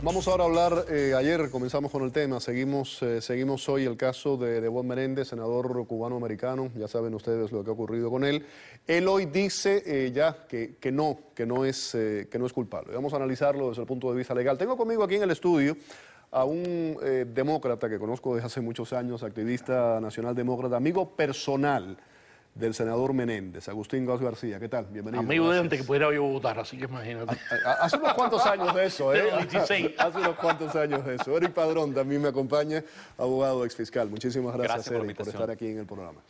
Vamos ahora a hablar, eh, ayer comenzamos con el tema, seguimos, eh, seguimos hoy el caso de, de Juan Menéndez, senador cubano-americano, ya saben ustedes lo que ha ocurrido con él. Él hoy dice eh, ya que, que, no, que no, es, que no es culpable. Vamos a analizarlo desde el punto de vista legal. Tengo conmigo aquí en el estudio a un demócrata que conozco desde hace muchos años, activista nacional demócrata, amigo personal del senador Menéndez, Agustín Gómez García. ¿Qué tal? Bienvenido. Amigo de antes que pudiera yo votar, así que imagínate. Ah, ah, ah, hace unos cuantos años de eso, ¿eh? Hace unos cuantos años de eso. Eric Padrón también me acompaña, abogado exfiscal. Muchísimas gracias, por, estar aquí en el programa.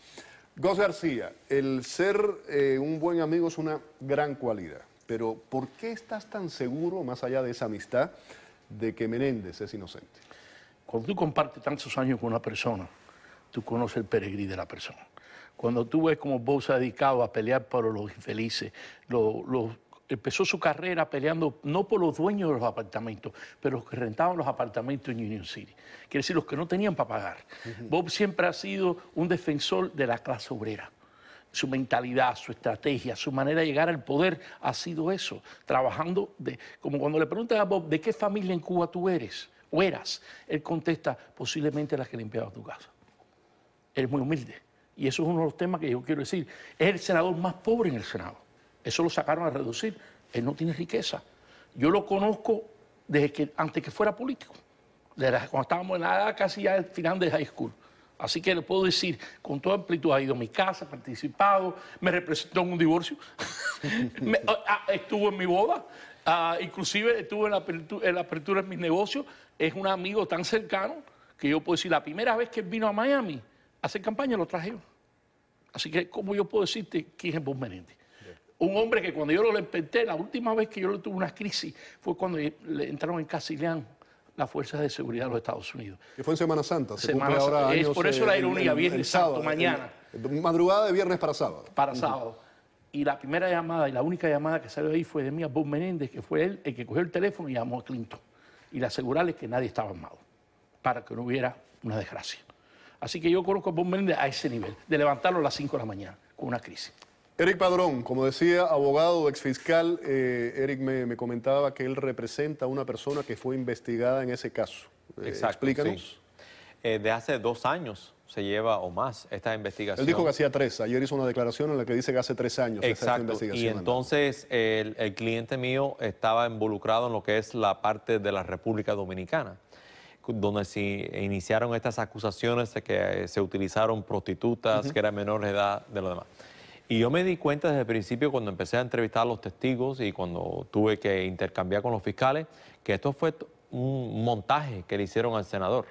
Gómez García, el ser eh, un buen amigo es una gran cualidad, pero ¿por qué estás tan seguro, más allá de esa amistad, de que Menéndez es inocente? Cuando tú compartes tantos años con una persona, tú conoces el peregrí de la persona. Cuando tú ves como Bob se ha dedicado a pelear por los infelices, empezó su carrera peleando no por los dueños de los apartamentos, pero los que rentaban los apartamentos en Union City. Quiere decir, los que no tenían para pagar. Bob siempre ha sido un defensor de la clase obrera. Su mentalidad, su estrategia, su manera de llegar al poder ha sido eso. Trabajando, de, como cuando le preguntan a Bob, ¿de qué familia en Cuba tú eres o eras? Él contesta, posiblemente las que limpiaba tu casa. Él es muy humilde y eso es uno de los temas que yo quiero decir, es el senador más pobre en el Senado. Eso lo sacaron a reducir. Él no tiene riqueza. Yo lo conozco desde que, antes que fuera político, cuando estábamos en la edad casi ya final de high school. Así que le puedo decir, con toda amplitud, ha ido a mi casa, participado, me representó en un divorcio, ah, ah, estuvo en mi boda, ah, inclusive estuvo en la, apertura, en la apertura de mis negocios, es un amigo tan cercano que yo puedo decir, la primera vez que vino a Miami, hacer campaña lo traje Así que, ¿cómo yo puedo decirte quién es Boom Menéndez? Un hombre que cuando yo lo enfrenté, la última vez que yo lo tuve una crisis fue cuando le entraron en Casileán las fuerzas de seguridad de los Estados Unidos. Que fue en Semana Santa. Semana por eso la eh, ironía, viernes sábado, mañana. madrugada de viernes para sábado. Para sábado. Y la primera llamada y la única llamada que salió ahí fue de mí a Bob Menéndez, que fue él el que cogió el teléfono y llamó a Clinton. Y le asegurarle que nadie estaba armado, para que no hubiera una desgracia. Así que yo conozco a Bob a ese nivel, de levantarlo a las 5 de la mañana con una crisis. Eric Padrón, como decía, abogado, exfiscal, fiscal, eh, Eric me, comentaba que él representa a una persona que fue investigada en ese caso. Eh, Exacto, explícanos. Eh, de hace dos años se lleva o más esta investigación. Él dijo que hacía tres. Ayer hizo una declaración en la que dice que hace tres años. Exacto. Esta investigación y entonces el cliente mío estaba involucrado en lo que es la parte de la República Dominicana donde se iniciaron estas acusaciones de que eh, se utilizaron prostitutas, que eran menores de edad, de lo demás. Y yo me di cuenta desde el principio cuando empecé a entrevistar a los testigos y cuando tuve que intercambiar con los fiscales, que esto fue un montaje que le hicieron al senador.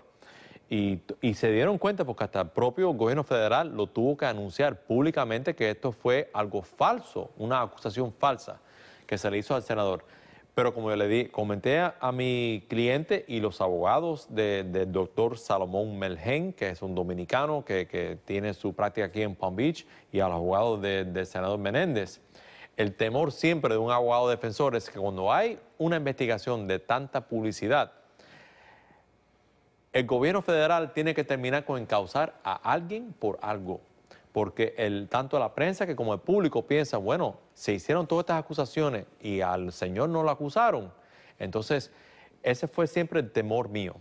y, se dieron cuenta, porque hasta el propio gobierno federal lo tuvo que anunciar públicamente que esto fue algo falso, una acusación falsa que se le hizo al senador. Pero como yo le di, comenté a, mi cliente y los abogados del doctor Salomón Melgen, que es un dominicano que, tiene su práctica aquí en Palm Beach, y a los abogados del senador Menéndez. El temor siempre de un abogado defensor es que cuando hay una investigación de tanta publicidad, el gobierno federal tiene que terminar con encausar a alguien por algo porque el, tanto la prensa que como el público piensa, bueno, se hicieron todas estas acusaciones y al señor no lo acusaron. Entonces, ese fue siempre el temor mío.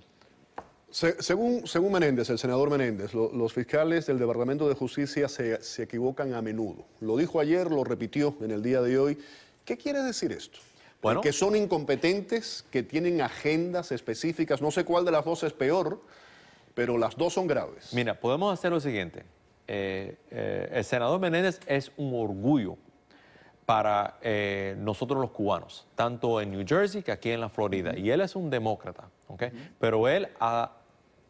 según, según, Menéndez, el senador Menéndez, los fiscales del Departamento de Justicia se, se equivocan a menudo. Lo dijo ayer, lo repitió en el día de hoy. ¿Qué quiere decir esto? Bueno, que son incompetentes, que tienen agendas específicas. No sé cuál de las dos es peor, pero las dos son graves. Mira, podemos hacer lo siguiente eh, eh, el senador Menéndez es un orgullo para eh, nosotros los cubanos, tanto en New Jersey que aquí en la Florida. Y él es un demócrata, Pero él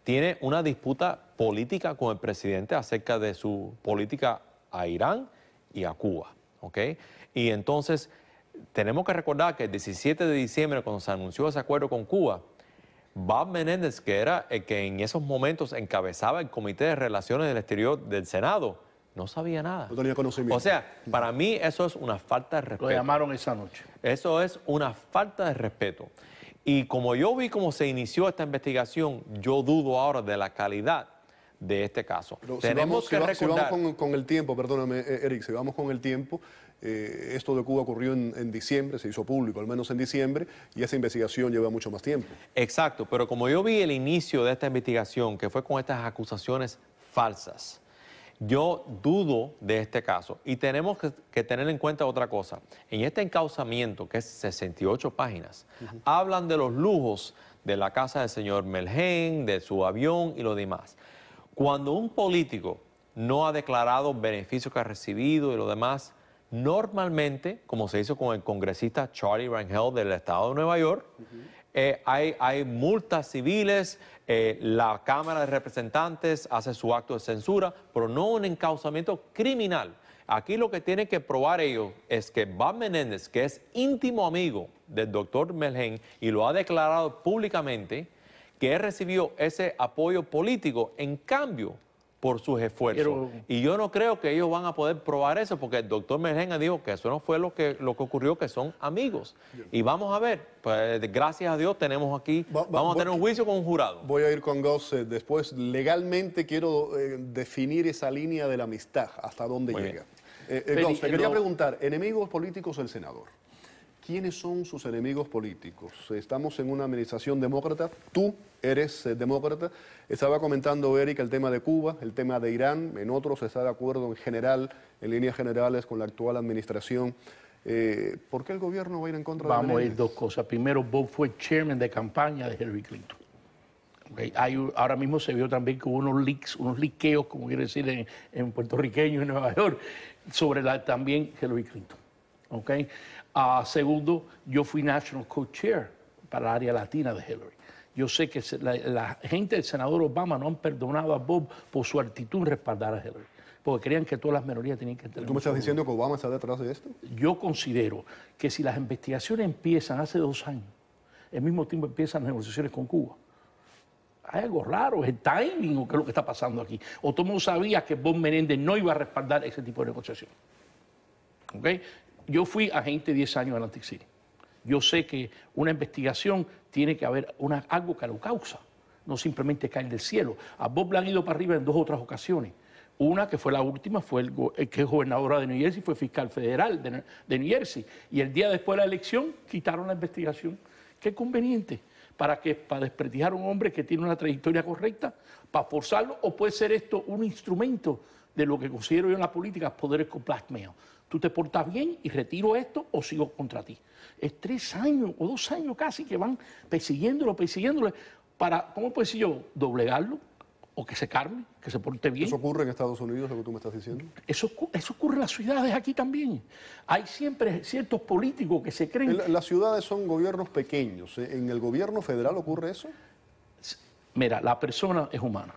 tiene una disputa política con el presidente acerca de su política a Irán y a Cuba, ¿ok? Y entonces tenemos que recordar que el 17 de diciembre, cuando se anunció ese acuerdo con Cuba, Bob Menéndez, que era el que en esos momentos encabezaba el Comité de Relaciones del Exterior del Senado, no sabía nada. No tenía conocimiento. O sea, para mí eso es una falta de respeto. Lo llamaron esa noche. Eso es una falta de respeto. Y como yo vi cómo se inició esta investigación, yo dudo ahora de la calidad de este caso. Tenemos que recordar... Si vamos con, el tiempo, perdóname, eh, Eric, si vamos con el tiempo, eh, esto de Cuba ocurrió en, diciembre, se hizo público al menos en diciembre, y esa investigación lleva mucho más tiempo. Exacto, pero como yo vi el inicio de esta investigación, que fue con estas acusaciones falsas, yo dudo de este caso y tenemos que, tener en cuenta otra cosa. En este encauzamiento, que es 68 páginas, hablan de los lujos de la casa del señor Melgen, de su avión y lo demás. Cuando un político no ha declarado beneficios que ha recibido y lo demás, Normalmente, como se hizo con el congresista Charlie Rangel del estado de Nueva York, eh, hay, multas civiles, eh, la Cámara de Representantes hace su acto de censura, pero no un encauzamiento criminal. Aquí lo que tiene que probar ellos es que Van Menéndez, que es íntimo amigo del doctor Melgen y lo ha declarado públicamente, que recibió ese apoyo político en cambio por sus esfuerzos. Y yo no creo que ellos van a poder probar eso, porque el doctor Merenga dijo que eso no fue lo que, lo que ocurrió, que son amigos. Y vamos a ver, pues gracias a Dios tenemos aquí, vamos a tener un juicio con un jurado. Voy a ir con Gosset, después. Legalmente quiero eh, definir esa línea de la amistad, hasta dónde llega. Eh, eh, quería preguntar, enemigos políticos el senador. ¿Quiénes son sus enemigos políticos? Estamos en una administración demócrata, tú eres eh, demócrata. Estaba comentando Eric el tema de Cuba, el tema de Irán, en otros está de acuerdo en general, en líneas generales, con la actual administración. Eh, ¿Por qué el gobierno va a ir en contra Vamos de Vamos a ir dos cosas. Primero, Bob fue chairman de campaña de Hillary Clinton. ahora mismo se vio también que hubo unos leaks, unos liqueos, como quiere decir en, puertorriqueño en Nueva York, sobre también Hillary Clinton. ¿ok? Ah, segundo, yo fui National Co-Chair para el área latina de Hillary. Yo sé que la, gente del senador Obama no han perdonado a Bob por su actitud en respaldar a Hillary, porque creían que todas las minorías tenían que tener. ¿Tú me estás diciendo que Obama está detrás de esto? Yo considero que si las investigaciones empiezan hace dos años, Al mismo tiempo empiezan las negociaciones con Cuba. Hay algo raro, es el timing o qué es lo que está pasando aquí. O todo el mundo sabía que Bob Menéndez no iba a respaldar ese tipo de negociaciones? ¿Okay? Yo fui agente 10 años de Atlantic City. Yo sé que una investigación tiene que haber una, algo que lo causa, no simplemente caer del cielo. A Bob le han ido para arriba en dos otras ocasiones. Una que fue la última, fue el, eh, que es gobernadora de New Jersey, fue fiscal federal de, New Jersey. Y el día después de la elección quitaron la investigación. Qué conveniente. ¿Para que Para desprestigiar a un hombre que tiene una trayectoria correcta, para forzarlo, o puede ser esto un instrumento de lo que considero yo en la política, poderes con tú te portas bien y retiro esto o sigo contra ti. Es tres años o dos años casi que van persiguiéndolo, persiguiéndolo, para, ¿cómo puedo decir yo? Doblegarlo o que se carme, que se porte bien. ¿Eso ocurre en Estados Unidos, lo que tú me estás diciendo? Eso, eso ocurre en las ciudades aquí también. Hay siempre ciertos políticos que se creen... las ciudades son gobiernos pequeños. ¿eh? ¿En el gobierno federal ocurre eso? Mira, la persona es humana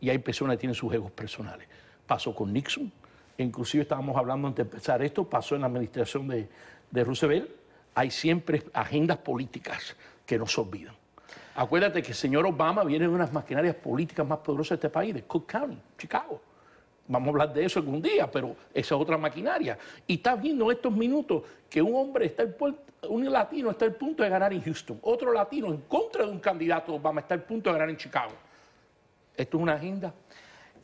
y hay personas que tienen sus egos personales. Pasó con Nixon, inclusive estábamos hablando antes de empezar esto, pasó en la administración de, Roosevelt, hay siempre agendas políticas que nos olvidan. Acuérdate que el señor Obama viene de unas maquinarias políticas más poderosas de este país, de Cook County, Chicago. Vamos a hablar de eso algún día, pero esa es otra maquinaria. Y estás viendo estos minutos que un hombre está un latino está al punto de ganar en Houston, otro latino en contra de un candidato Obama está al punto de ganar en Chicago. Esto es una agenda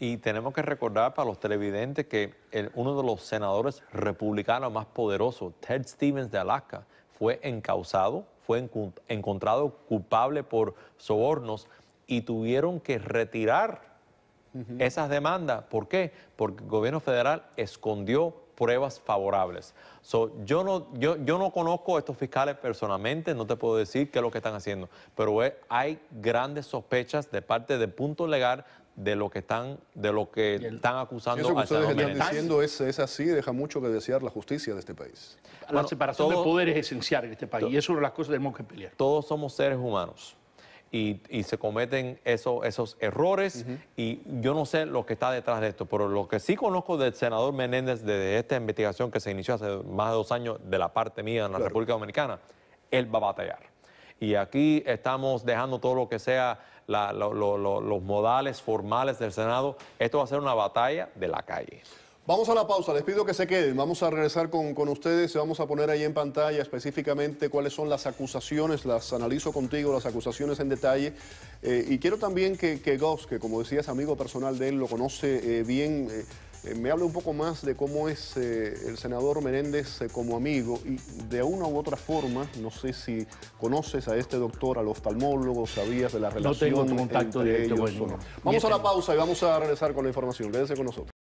y tenemos que recordar para los televidentes que uno de los senadores republicanos más poderosos, Ted Stevens de Alaska, fue encausado, fue encontrado culpable por sobornos y tuvieron que retirar esas demandas. ¿Por qué? Porque el gobierno federal escondió pruebas favorables. yo, no, yo, yo, no conozco a estos fiscales personalmente, no te puedo decir qué es lo que están haciendo, pero eh, hay grandes sospechas de parte de punto legal de lo que están, de lo que están acusando eso que ustedes están diciendo es, así, deja mucho que desear la justicia de este país. La separación de poderes es esencial en este país y eso es una de las cosas del tenemos que pelear. Todos somos seres humanos. Y, se cometen esos errores. Y yo no sé lo que está detrás de esto, pero lo que sí conozco del senador Menéndez desde esta investigación que se inició hace más de dos años de la parte mía en la República Dominicana, él va a batallar. Y aquí estamos dejando todo lo que sea los modales formales del Senado. Esto va a ser una batalla de la calle. Vamos a la pausa, les pido que se queden. Vamos a regresar con, ustedes vamos a poner ahí en pantalla específicamente cuáles son las acusaciones, las analizo contigo, las acusaciones en detalle. Eh, y quiero también que, que Goss, que como decías, amigo personal de él, lo conoce eh, bien. Eh, eh, me habla un poco más de cómo es eh, el senador Menéndez eh, como amigo y de una u otra forma, no sé si conoces a este doctor, al oftalmólogo, sabías de la relación. No tengo contacto directo con él. Vamos a la este- pausa y vamos a regresar con la información. Quédense con nosotros.